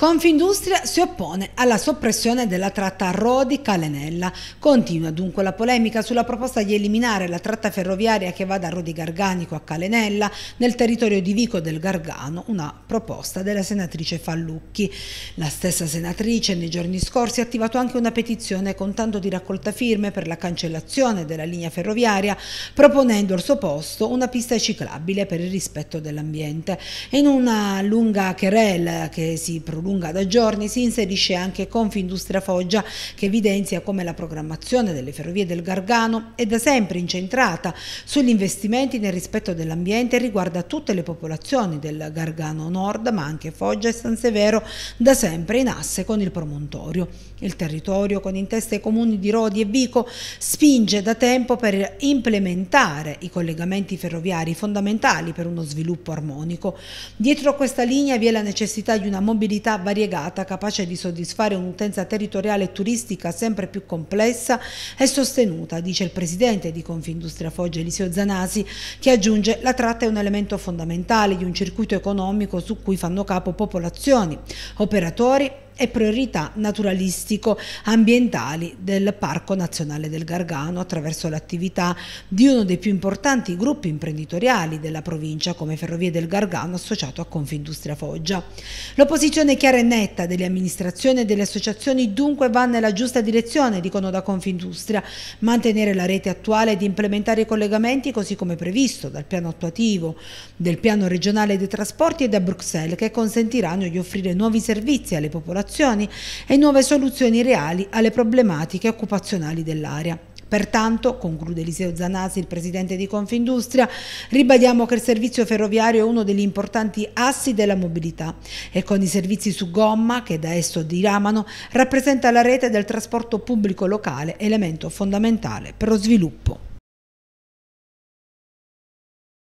Confindustria si oppone alla soppressione della tratta Rodi-Calenella. Continua dunque la polemica sulla proposta di eliminare la tratta ferroviaria che va da Rodi Garganico a Calenella nel territorio di Vico del Gargano, una proposta della senatrice Fallucchi. La stessa senatrice nei giorni scorsi ha attivato anche una petizione con tanto di raccolta firme per la cancellazione della linea ferroviaria, proponendo al suo posto una pista ciclabile per il rispetto dell'ambiente. In una lunga querela che si produce lunga da giorni, si inserisce anche Confindustria Foggia che evidenzia come la programmazione delle ferrovie del Gargano è da sempre incentrata sugli investimenti nel rispetto dell'ambiente e riguarda tutte le popolazioni del Gargano Nord ma anche Foggia e San Severo da sempre in asse con il promontorio. Il territorio con in testa i comuni di Rodi e Vico spinge da tempo per implementare i collegamenti ferroviari fondamentali per uno sviluppo armonico. Dietro questa linea vi è la necessità di una mobilità variegata, capace di soddisfare un'utenza territoriale e turistica sempre più complessa e sostenuta, dice il presidente di Confindustria Foggia Elisio Zanasi, che aggiunge la tratta è un elemento fondamentale di un circuito economico su cui fanno capo popolazioni, operatori e priorità naturalistico-ambientali del Parco Nazionale del Gargano attraverso l'attività di uno dei più importanti gruppi imprenditoriali della provincia come Ferrovie del Gargano associato a Confindustria Foggia. L'opposizione chiara e netta delle amministrazioni e delle associazioni dunque va nella giusta direzione, dicono da Confindustria, mantenere la rete attuale ed implementare i collegamenti così come previsto dal piano attuativo del piano regionale dei trasporti e da Bruxelles che consentiranno di offrire nuovi servizi alle popolazioni valutazioni e nuove soluzioni reali alle problematiche occupazionali dell'area. Pertanto, conclude Eliseo Zanasi, il presidente di Confindustria, ribadiamo che il servizio ferroviario è uno degli importanti assi della mobilità e con i servizi su gomma che da esso diramano rappresenta la rete del trasporto pubblico locale, elemento fondamentale per lo sviluppo.